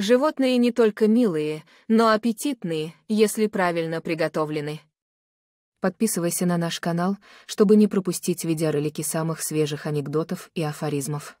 Животные не только милые, но аппетитные, если правильно приготовлены. Подписывайся на наш канал, чтобы не пропустить видеоролики самых свежих анекдотов и афоризмов.